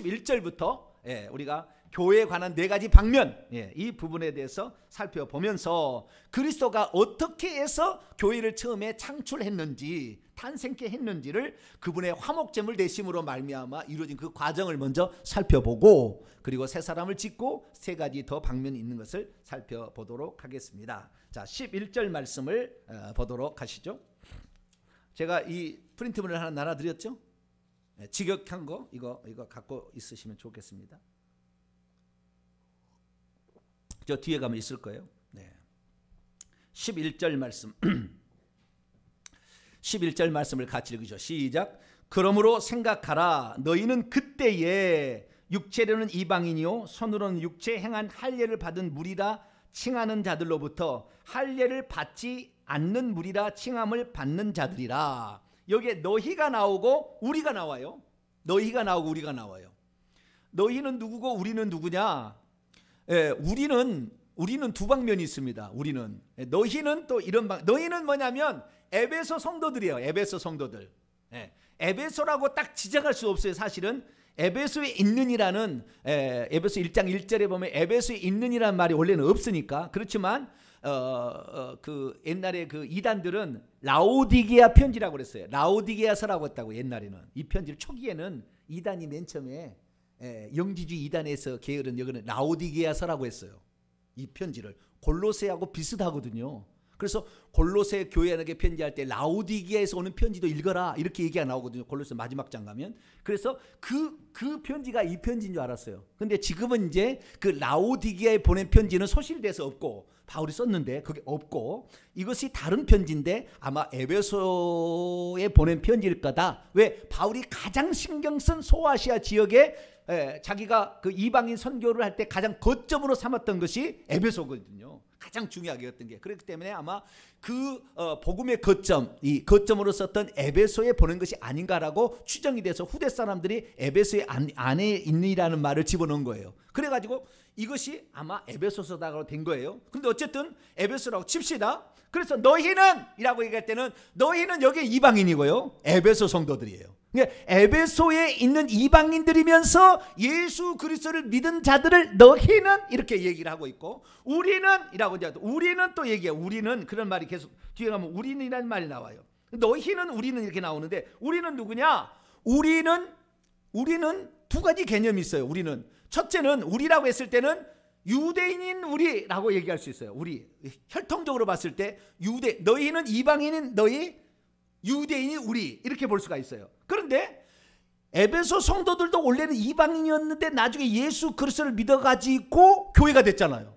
11절부터 예, 우리가 교회에 관한 네 가지 방면 예, 이 부분에 대해서 살펴보면서 그리스도가 어떻게 해서 교회를 처음에 창출했는지 탄생케 했는지를 그분의 화목제물 되심으로 말미암아 이루어진 그 과정을 먼저 살펴보고 그리고 세 사람을 짓고 세 가지 더 방면이 있는 것을 살펴보도록 하겠습니다. 자, 11절 말씀을 어, 보도록 하시죠. 제가 이 프린트문을 하나 나눠드렸죠. 네, 직역한 거 이거 이거 갖고 있으시면 좋겠습니다. 저 뒤에 가면 있을 거예요. 네. 11절 말씀. 11절 말씀을 같이 읽으죠. 시작. 그러므로 생각하라 너희는 그때에 육체로는 이방인이요 손으로는 육체 행한 할례를 받은 무리라 칭하는 자들로부터 할례를 받지 않는 무리라 칭함을 받는 자들이라. 여기에 너희가 나오고 우리가 나와요. 너희가 나오고 우리가 나와요. 너희는 누구고 우리는 누구냐? 예, 우리는 우리는 두 방면이 있습니다. 우리는 예, 너희는 또 이런 방 너희는 뭐냐면 에베소 성도들이에요. 에베소 성도들. 예, 에베소라고 딱 지적할 수 없어요. 사실은 에베소에 있는이라는 예, 에, 베소 1장 1절에 보면 에베소에 있는이라는 말이 원래는 없으니까 그렇지만 어, 어, 어, 그 옛날에 그 이단들은 라오디게아 편지라고 그랬어요. 라오디게아서라고 했다고 옛날에는 이 편지를 초기에는 이단이 맨 처음에 예, 영지주의 이단에서 게으른 여기는 라오디게아서라고 했어요. 이 편지를 골로새하고 비슷하거든요. 그래서 골로새 교회에게 편지할 때 라오디기아에서 오는 편지도 읽어라 이렇게 얘기가 나오거든요. 골로새 마지막 장 가면. 그래서 그그 그 편지가 이 편지인 줄 알았어요. 근데 지금은 이제 그 라오디기아에 보낸 편지는 소실돼서 없고 바울이 썼는데 그게 없고 이것이 다른 편지인데 아마 에베소에 보낸 편지일 거다. 왜 바울이 가장 신경 쓴 소아시아 지역에 에, 자기가 그 이방인 선교를 할 때 가장 거점으로 삼았던 것이 에베소거든요. 가장 중요하게 했던 게 그렇기 때문에 아마 그 어, 복음의 거점 이 거점으로 썼던 에베소에 보낸 것이 아닌가라고 추정이 돼서 후대 사람들이 에베소의 안, 안에 있는이라는 말을 집어넣은 거예요. 그래가지고 이것이 아마 에베소서다로 된 거예요. 근데 어쨌든 에베소라고 칩시다. 그래서 너희는 이라고 얘기할 때는 너희는 여기 이방인이고요. 에베소 성도들이에요. 그러니까 에베소에 있는 이방인들이면서 예수 그리스도를 믿은 자들을 너희는 이렇게 얘기를 하고 있고 우리는 이라고 이제 우리는 또 얘기해. 우리는 그런 말이 계속 뒤에 가면 우리는이라는 말이 나와요. 너희는 우리는 이렇게 나오는데 우리는 누구냐? 우리는 우리는 두 가지 개념이 있어요. 우리는 첫째는 우리라고 했을 때는 유대인인 우리라고 얘기할 수 있어요. 우리 혈통적으로 봤을 때 유대 너희는 이방인인 너희 유대인이 우리 이렇게 볼 수가 있어요. 그런데 에베소 성도들도 원래는 이방인이었는데 나중에 예수 그리스도를 믿어가지고 교회가 됐잖아요.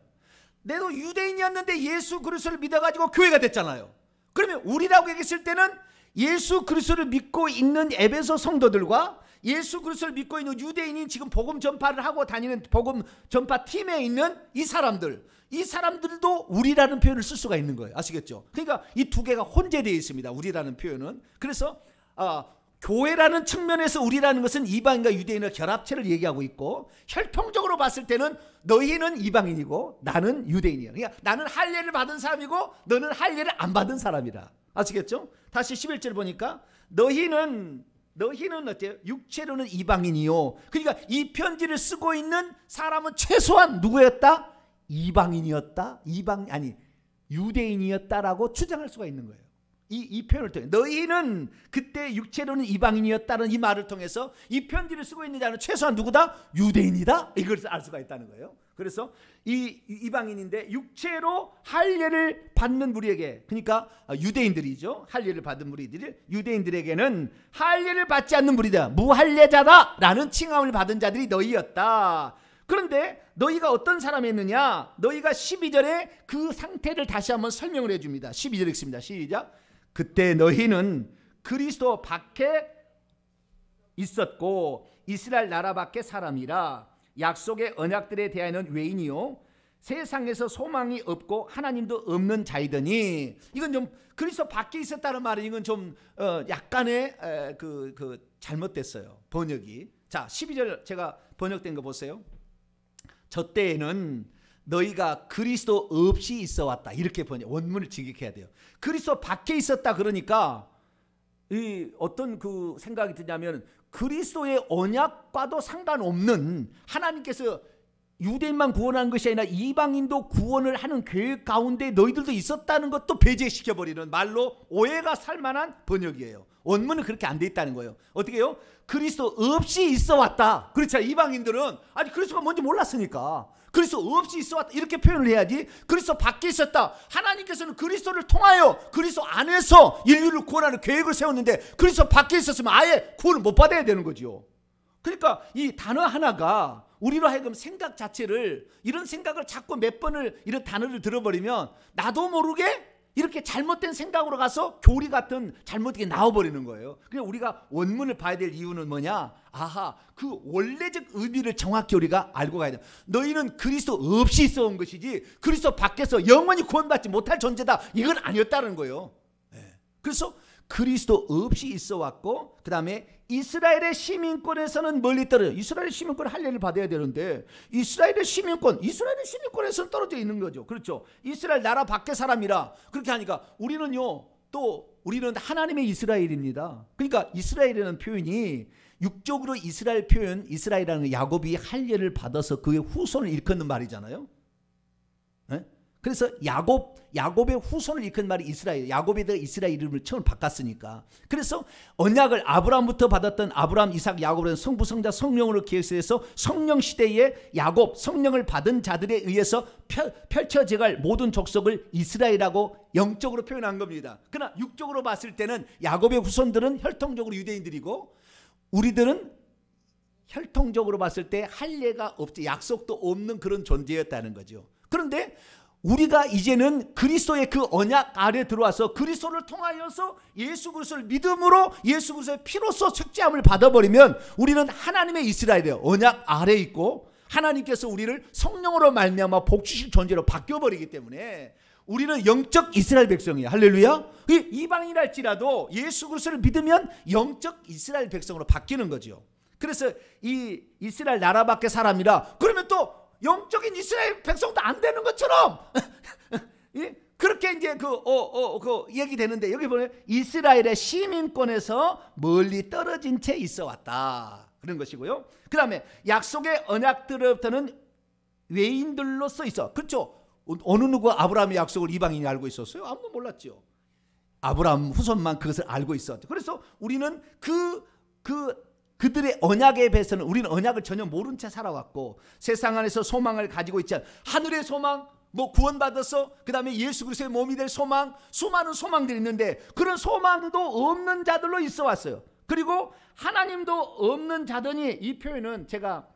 내도 유대인이었는데 예수 그리스도를 믿어가지고 교회가 됐잖아요. 그러면 우리라고 얘기했을 때는 예수 그리스도를 믿고 있는 에베소 성도들과 예수 그리스도를 믿고 있는 유대인이 지금 복음 전파를 하고 다니는 복음 전파 팀에 있는 이 사람들 이 사람들도 우리라는 표현을 쓸 수가 있는 거예요. 아시겠죠? 그러니까 이 두 개가 혼재되어 있습니다. 우리라는 표현은. 그래서 어, 교회라는 측면에서 우리라는 것은 이방인과 유대인의 결합체를 얘기하고 있고 혈통적으로 봤을 때는 너희는 이방인이고 나는 유대인이야. 그러니까 나는 할례를 받은 사람이고 너는 할례를 안 받은 사람이라. 아시겠죠? 다시 11절 보니까 너희는 너희는 어때요? 육체로는 이방인이요. 그러니까 이 편지를 쓰고 있는 사람은 최소한 누구였다? 이방인이었다. 이방 아니 유대인이었다라고 추정할 수가 있는 거예요. 이, 이 표현을 통해 너희는 그때 육체로는 이방인이었다는 이 말을 통해서 이 편지를 쓰고 있는 자는 최소한 누구다? 유대인이다. 이걸 알 수가 있다는 거예요. 그래서 이 이방인인데 육체로 할례를 받는 무리에게 그러니까 아, 유대인들이죠. 할례를 받은 무리들이 유대인들에게는 할례를 받지 않는 무리다. 무할례자다라는 칭함을 받은 자들이 너희였다. 그런데 너희가 어떤 사람이었느냐? 너희가 12절에 그 상태를 다시 한번 설명을 해 줍니다. 12절 읽습니다. 시작. 그때 너희는 그리스도 밖에 있었고 이스라엘 나라 밖에 사람이라 약속의 언약들에 대하여는 외인이요 세상에서 소망이 없고 하나님도 없는 자이더니 이건 좀 그리스도 밖에 있었다는 말은 이건 좀어 약간의 그, 그 잘못됐어요 번역이 자 12절 제가 번역된 거 보세요 저 때에는 너희가 그리스도 없이 있어 왔다 이렇게 번역 원문을 직역해야 돼요 그리스도 밖에 있었다 그러니까 이 어떤 그 생각이 드냐면 그리스도의 언약과도 상관없는 하나님께서 유대인만 구원한 것이 아니라 이방인도 구원을 하는 계획 가운데 너희들도 있었다는 것도 배제시켜버리는 말로 오해가 살만한 번역이에요. 원문은 그렇게 안 돼 있다는 거예요. 어떻게 해요? 그리스도 없이 있어 왔다. 그렇죠. 이방인들은 아직 그리스도가 뭔지 몰랐으니까. 그리스도 없이 있어 왔다. 이렇게 표현을 해야지. 그리스도 밖에 있었다. 하나님께서는 그리스도를 통하여 그리스도 안에서 인류를 구원하는 계획을 세웠는데 그리스도 밖에 있었으면 아예 구원을 못 받아야 되는 거지요. 그러니까 이 단어 하나가 우리로 하여금 생각 자체를 이런 생각을 자꾸 몇 번을 이런 단어를 들어버리면 나도 모르게 이렇게 잘못된 생각으로 가서 교리 같은 잘못되게 나와버리는 거예요. 그냥 우리가 원문을 봐야 될 이유는 뭐냐? 아하, 그 원래적 의미를 정확히 우리가 알고 가야 돼. 너희는 그리스도 없이 있어 온 것이지 그리스도 밖에서 영원히 구원받지 못할 존재다. 이건 아니었다는 거예요. 예. 그래서 그리스도 없이 있어 왔고 그 다음에 이스라엘의 시민권에서는 멀리 떨어져 이스라엘 의 시민권 할례를 받아야 되는데 이스라엘의 시민권 이스라엘의 시민권에서는 떨어져 있는 거죠 그렇죠 이스라엘 나라 밖의 사람이라 그렇게 하니까 우리는요 또 우리는 하나님의 이스라엘입니다 그러니까 이스라엘이라는 표현이 육적으로 이스라엘 표현 이스라엘이라는 야곱이 할례를 받아서 그의 후손을 일컫는 말이잖아요 그래서 야곱 야곱의 후손을 이끈 말이 이스라엘. 야곱에다 이스라엘 이름을 처음 바꿨으니까. 그래서 언약을 아브라함부터 받았던 아브라함, 이삭, 야곱은 성부, 성자, 성령으로 기획해서 성령 시대에 야곱, 성령을 받은 자들에 의해서 펼쳐져갈 모든 족속을 이스라엘이라고 영적으로 표현한 겁니다. 그러나 육적으로 봤을 때는 야곱의 후손들은 혈통적으로 유대인들이고 우리들은 혈통적으로 봤을 때 할례가 없지 약속도 없는 그런 존재였다는 거죠. 그런데 우리가 이제는 그리스도의 그 언약 아래 들어와서 그리스도를 통하여서 예수 그리스도를 믿음으로 예수 그리스도의 피로써 책제함을 받아버리면 우리는 하나님의 이스라엘의 언약 아래 있고 하나님께서 우리를 성령으로 말미암아 복주실 존재로 바뀌어 버리기 때문에 우리는 영적 이스라엘 백성이야. 할렐루야. 이방인할지라도 예수 그리스도를 믿으면 영적 이스라엘 백성으로 바뀌는 거지요. 그래서 이 이스라엘 나라 밖의 사람이라 그러면 또 영적인 이스라엘 백성도 안 되는 것처럼 예? 그렇게 이제 그, 어, 어, 그 얘기되는데 여기 보면 이스라엘의 시민권에서 멀리 떨어진 채 있어 왔다. 그런 것이고요. 그 다음에 약속의 언약들로부터는 외인들로써 있어. 그렇죠. 어느 누구 아브라함의 약속을 이방인이 알고 있었어요? 아무도 몰랐죠. 아브라함 후손만 그것을 알고 있었죠. 그래서 우리는 그, 그 그들의 언약에 비해서는 우리는 언약을 전혀 모른 채 살아왔고 세상 안에서 소망을 가지고 있지 않 하늘의 소망 뭐 구원받았어 그다음에 예수 그리스의 몸이 될 소망 수많은 소망들이 있는데 그런 소망도 없는 자들로 있어 왔어요. 그리고 하나님도 없는 자더니 이 표현은 제가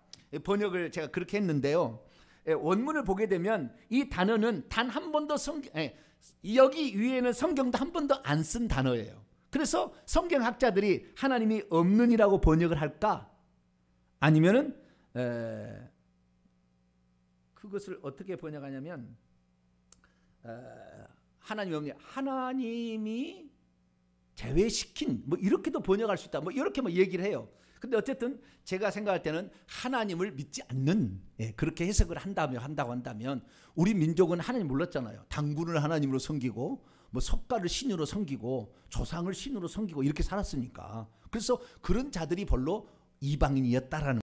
번역을 제가 그렇게 했는데요. 예, 원문을 보게 되면 이 단어는 단 한 번도 성 예, 여기 위에는 성경도 한 번도 안 쓴 단어예요. 그래서 성경학자들이 하나님이 없는이라고 번역을 할까? 아니면은 에, 그것을 어떻게 번역하냐면 에, 하나님이 없냐? 하나님이 제외시킨 뭐 이렇게도 번역할 수 있다. 뭐 이렇게 뭐 얘기를 해요. 근데 어쨌든 제가 생각할 때는 하나님을 믿지 않는 예, 그렇게 해석을 한다며 한다고 한다면 우리 민족은 하나님 몰랐잖아요. 당군을 하나님으로 섬기고 뭐 석가를 신으로 섬기고 조상을 신으로 섬기고 이렇게 살았으니까. 그래서 그런 자들이 별로 이방인이었다라는